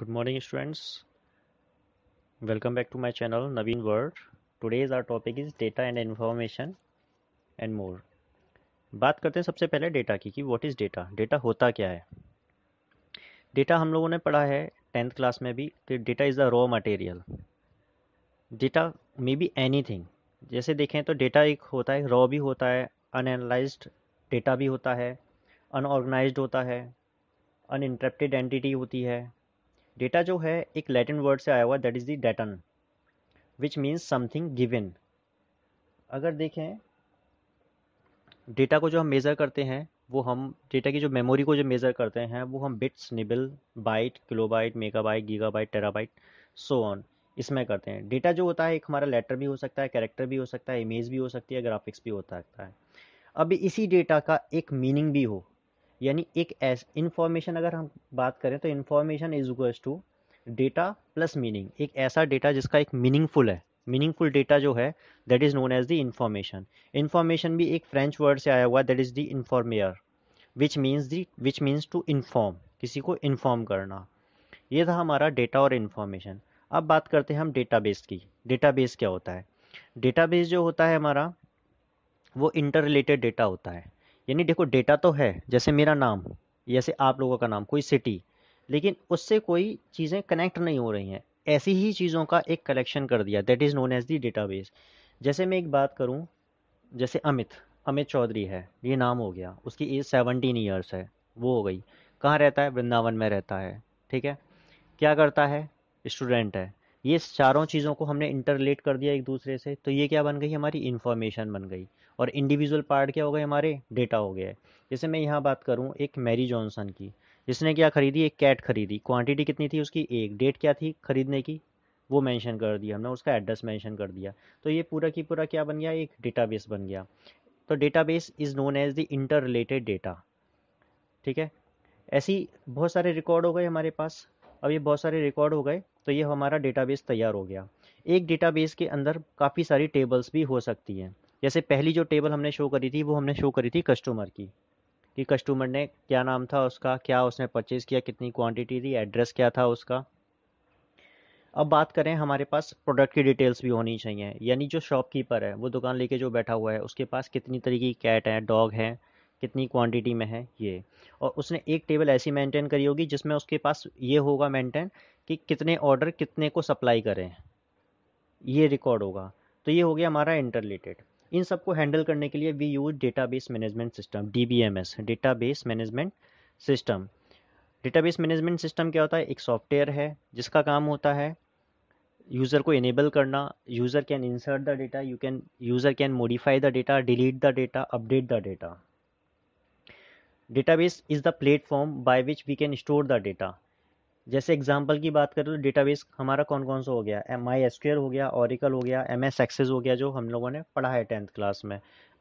good morning students welcome back to my channel naveen world today's our topic is data and information and more बात करते हैं सबसे पहले data की कि वॉट इज़ डेटा डेटा होता क्या है डेटा हम लोगों ने पढ़ा है टेंथ क्लास में भी कि data is the raw material data may be thing जैसे देखें तो डेटा एक होता है रॉ भी होता है अनएनालाइज डेटा भी होता है अनऑर्गेनाइज होता है अनइंटरप्टेड एंटिटी होती है डेटा जो है एक लैटिन वर्ड से आया हुआ that is the datum which means something given अगर देखें डेटा को जो हम मेज़र करते हैं वो हम डेटा की जो मेमोरी को जो मेज़र करते हैं वो हम bits nibble byte kilobyte megabyte gigabyte terabyte so on इसमें करते हैं डेटा जो होता है एक हमारा लेटर भी हो सकता है कैरेक्टर भी हो सकता है इमेज भी हो सकती है ग्राफिक्स भी हो सकता है अब इसी डेटा का एक मीनिंग भी हो यानी एक एस इन्फॉर्मेशन अगर हम बात करें तो information is equals to data plus meaning एक ऐसा डेटा जिसका एक मीनिंगफुल है मीनिंगफुल डेटा जो है that is known as the information information भी एक फ्रेंच वर्ड से आया हुआ that is the informare which means the which means to inform किसी को इन्फॉर्म करना ये था हमारा डेटा और इन्फॉर्मेशन अब बात करते हैं हम डेटाबेस की डेटाबेस क्या होता है डेटाबेस जो होता है हमारा वो इंटर रिलेटेड डेटा होता है यानी देखो डेटा तो है जैसे मेरा नाम जैसे आप लोगों का नाम कोई सिटी लेकिन उससे कोई चीज़ें कनेक्ट नहीं हो रही हैं ऐसी ही चीज़ों का एक कलेक्शन कर दिया that is known as the data जैसे मैं एक बात करूँ जैसे अमित अमित चौधरी है ये नाम हो गया उसकी एज सेवनटीन ईयर्स है वो हो गई कहाँ रहता है वृंदावन में रहता है ठीक है क्या करता है स्टूडेंट है ये चारों चीज़ों को हमने इंटरलेट कर दिया एक दूसरे से तो ये क्या बन गई हमारी इन्फॉर्मेशन बन गई और इंडिविजुअल पार्ट क्या हो गए हमारे डेटा हो गया है जैसे मैं यहाँ बात करूँ एक मैरी जॉनसन की जिसने क्या खरीदी एक कैट खरीदी क्वांटिटी कितनी थी उसकी एक डेट क्या थी खरीदने की वो मेंशन कर दिया हमने उसका एड्रेस मेंशन कर दिया तो ये पूरा की पूरा क्या बन गया एक डेटाबेस बन गया तो database is known as the inter related data ठीक है ऐसी बहुत सारे रिकॉर्ड हो गए हमारे पास अब ये बहुत सारे रिकॉर्ड हो गए तो ये हमारा डेटाबेस तैयार हो गया एक डेटाबेस के अंदर काफ़ी सारी टेबल्स भी हो सकती हैं जैसे पहली जो टेबल हमने शो करी थी वो हमने शो करी थी कस्टमर की कि कस्टमर ने क्या नाम था उसका क्या उसने परचेज़ किया कितनी क्वांटिटी थी एड्रेस क्या था उसका अब बात करें हमारे पास प्रोडक्ट की डिटेल्स भी होनी चाहिए यानी जो शॉपकीपर है वो दुकान लेके जो बैठा हुआ है उसके पास कितनी तरीके की कैट हैं डॉग हैं कितनी क्वांटिटी में है ये और उसने एक टेबल ऐसी मेंटेन करी होगी जिसमें उसके पास ये होगा मेंटेन कि कितने ऑर्डर कितने को सप्लाई करें ये रिकॉर्ड होगा तो ये हो गया हमारा इंटरलेटेड इन सबको हैंडल करने के लिए we use database management system D B M S database management system database management system क्या होता है एक सॉफ्टवेयर है जिसका काम होता है यूज़र को इनेबल करना user can insert the data you can user can modify the data delete the data update the data database is the platform by which we can store the data जैसे example की बात करें तो database हमारा कौन कौन सा हो गया एम आई एसक्यूएल हो गया ऑरिकल हो गया एम एस एक्सेस हो गया जो हम लोगों ने पढ़ा है टेंथ क्लास में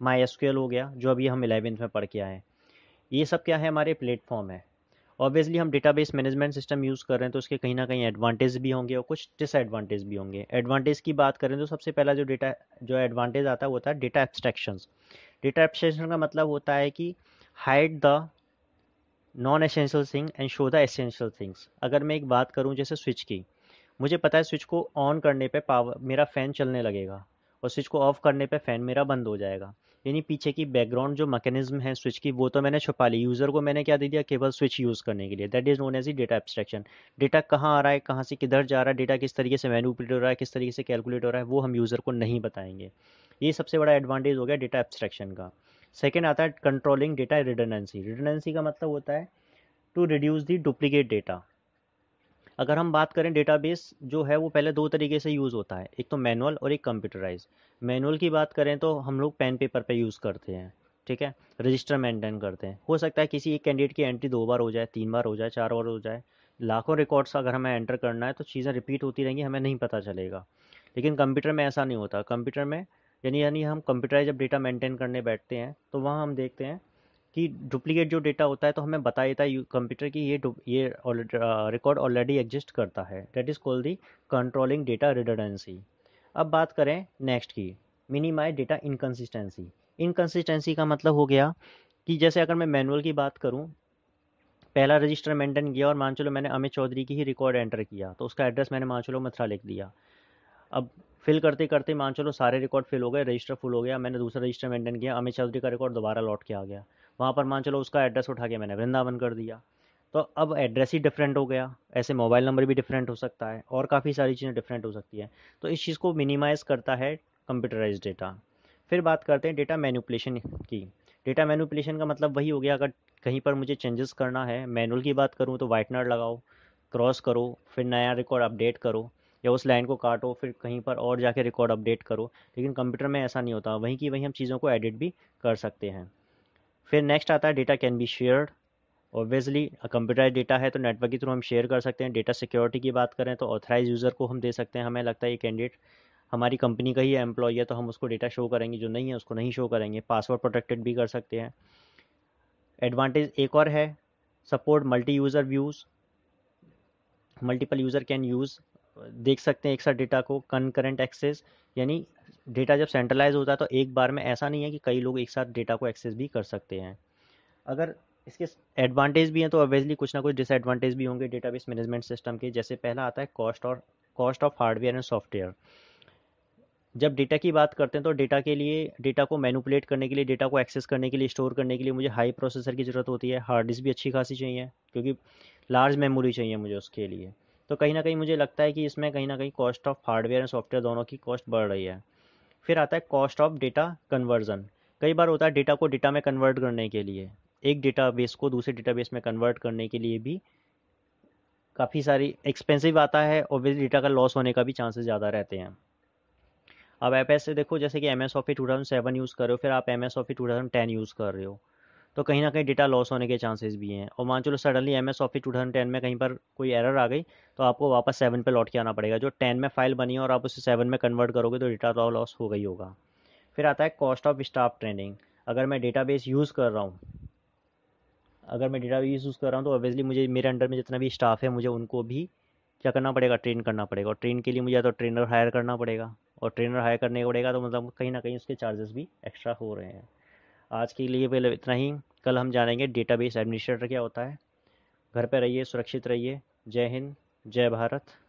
माई एसक्यूएल हो गया जो अभी हम इलेवेंथ में पढ़ के आए हैं ये सब क्या है हमारे प्लेटफॉर्म है ऑब्वियसली हम डेटाबेस मैनेजमेंट सिस्टम यूज़ कर रहे हैं तो उसके कहीं ना कहीं एडवांटेज भी होंगे और कुछ डिसएडवांटेज भी होंगे एडवांटेज की बात करें तो सबसे पहला जो डेटा जो एडवांटेज आता है वो होता है डेटा एब्स्ट्रैक्शंस डेटा एब्स्ट्रैक्शन का मतलब होता है कि hide the non essential thing and show the essential things अगर मैं एक बात करूं जैसे स्विच की मुझे पता है स्विच को ऑन करने पे पावर मेरा फ़ैन चलने लगेगा और स्विच को ऑफ करने पे फ़ैन मेरा बंद हो जाएगा यानी पीछे की बैकग्राउंड जो मैकेनिज्म है स्विच की वो तो मैंने छुपा ली यूज़र को मैंने क्या दे दिया केवल स्विच यूज़ करने के लिए that is known as the data abstraction data कहाँ आ रहा है कहाँ से किधर जा रहा है डेटा किस तरीके से मैनुपलेट हो रहा है किस तरीके से कैलकुलेट हो रहा है वो हम यूज़र को नहीं बताएंगे ये सबसे बड़ा एडवांटेज हो गया डेटा एब्स्ट्रैक्शन का सेकेंड आता है कंट्रोलिंग डेटा रिडनेंसी रिडनेंसी का मतलब होता है to reduce the duplicate data अगर हम बात करें डेटाबेस जो है वो पहले दो तरीके से यूज़ होता है एक तो मैनुअल और एक कंप्यूटराइज मैनुअल की बात करें तो हम लोग पेन पेपर पे यूज़ करते हैं ठीक है रजिस्टर मेंटेन करते हैं हो सकता है किसी एक कैंडिडेट की एंट्री दो बार हो जाए तीन बार हो जाए चार बार हो जाए लाखों रिकॉर्ड्स अगर हमें एंटर करना है तो चीज़ें रिपीट होती रहेंगी हमें नहीं पता चलेगा लेकिन कंप्यूटर में ऐसा नहीं होता कंप्यूटर में यानी यानी हम कंप्यूटराइज जब डेटा मेंटेन करने बैठते हैं तो वहाँ हम देखते हैं कि डुप्लीकेट जो डेटा होता है तो हमें बता देता है कंप्यूटर की ये ये रिकॉर्ड ऑलरेडी एग्जिस्ट करता है that is called the controlling data redundancy अब बात करें नेक्स्ट की मिनिमाइज डेटा इनकन्सिस्टेंसी इनकन्सिस्टेंसी का मतलब हो गया कि जैसे अगर मैं मैनुअल की बात करूँ पहला रजिस्टर मेंटेन किया और मान चलो मैंने अमित चौधरी की ही रिकॉर्ड एंटर किया तो उसका एड्रेस मैंने मान चलो मथुरा लिख दिया अब फिल करते करते मान चलो सारे रिकॉर्ड फिल हो गए रजिस्टर फुल हो गया मैंने दूसरा रजिस्टर मेंटेन किया अमित चौधरी का रिकॉर्ड दोबारा लौट के आ गया वहाँ पर मान चलो उसका एड्रेस उठा के मैंने वृंदावन कर दिया तो अब एड्रेस ही डिफरेंट हो गया ऐसे मोबाइल नंबर भी डिफरेंट हो सकता है और काफ़ी सारी चीज़ें डिफरेंट हो सकती हैं तो इस चीज़ को मिनिमाइज़ करता है कंप्यूटराइज डेटा फिर बात करते हैं डेटा मैनुपलेशन की डेटा मैनुपलेशन का मतलब वही हो गया अगर कहीं पर मुझे चेंजेस करना है मैनुअल की बात करूँ तो वाइटनर लगाओ क्रॉस करो फिर नया रिकॉर्ड अपडेट करो या उस लाइन को काटो फिर कहीं पर और जाके रिकॉर्ड अपडेट करो लेकिन कंप्यूटर में ऐसा नहीं होता वहीं की वहीं हम चीज़ों को एडिट भी कर सकते हैं फिर नेक्स्ट आता है data can be shared obviously computerise data है तो नेटवर्क के थ्रू हम शेयर कर सकते हैं डेटा सिक्योरिटी की बात करें तो ऑथराइज यूज़र को हम दे सकते हैं हमें लगता है ये कैंडिडेट हमारी कंपनी का ही एम्प्लॉय है तो हम उसको डेटा शो करेंगे जो नहीं है उसको नहीं शो करेंगे पासवर्ड प्रोटेक्टेड भी कर सकते हैं एडवांटेज एक और है support multi user views multiple user can use देख सकते हैं एक साथ डेटा को कनकरेंट एक्सेस यानी डेटा जब सेंट्रलाइज होता है तो एक बार में ऐसा नहीं है कि कई लोग एक साथ डेटा को एक्सेस भी कर सकते हैं अगर इसके एडवांटेज भी हैं तो ऑब्वियसली कुछ ना कुछ डिसएडवांटेज भी होंगे डेटाबेस मैनेजमेंट सिस्टम के जैसे पहला आता है कॉस्ट और cost of hardware and software जब डेटा की बात करते हैं तो डेटा के लिए डेटा को मैनुपलेट करने के लिए डेटा को एक्सेस करने के लिए स्टोर करने के लिए मुझे हाई प्रोसेसर की ज़रूरत होती है हार्ड डिस्क भी अच्छी खासी चाहिए क्योंकि लार्ज मेमोरी चाहिए मुझे उसके लिए तो कहीं ना कहीं मुझे लगता है कि इसमें कहीं ना कहीं cost of hardware and software दोनों की कॉस्ट बढ़ रही है फिर आता है कॉस्ट ऑफ डेटा कन्वर्जन कई बार होता है डेटा को डेटा में कन्वर्ट करने के लिए एक बेस को दूसरे बेस में कन्वर्ट करने के लिए भी काफ़ी सारी एक्सपेंसिव आता है ऑब्वियसली डेटा का लॉस होने का भी चांसेस ज़्यादा रहते हैं अब ऐप से देखो जैसे कि M S office two thousand seven use कर रहे हो फिर आप M S office two thousand ten use कर रहे हो तो कहीं ना कहीं डेटा लॉस होने के चांसेस भी हैं और मान चलो suddenly M S office two thousand ten में कहीं पर कोई एरर आ गई तो आपको वापस सेवन पे लौट के आना पड़ेगा जो टेन में फाइल बनी है और आप उसे सेवन में कन्वर्ट करोगे तो डेटा लॉस हो गई होगा फिर आता है कॉस्ट ऑफ स्टाफ ट्रेनिंग अगर मैं बेस यूज़ कर रहा हूँ अगर मैं डेटा बेस यूज़ कर रहा हूँ तो ऑब्वियसली मुझे मेरे अंडर में जितना भी स्टाफ है मुझे उनको भी क्या करना पड़ेगा ट्रेन करना पड़ेगा और ट्रेन के लिए मुझे या तो ट्रेनर हायर करना पड़ेगा और ट्रेनर हायर करने पड़ेगा तो मतलब कहीं ना कहीं उसके चार्जेस भी एक्स्ट्रा हो रहे हैं आज के लिए पहले इतना ही कल हम जानेंगे डेटाबेस एडमिनिस्ट्रेटर क्या होता है घर पर रहिए सुरक्षित रहिए जय हिंद जय भारत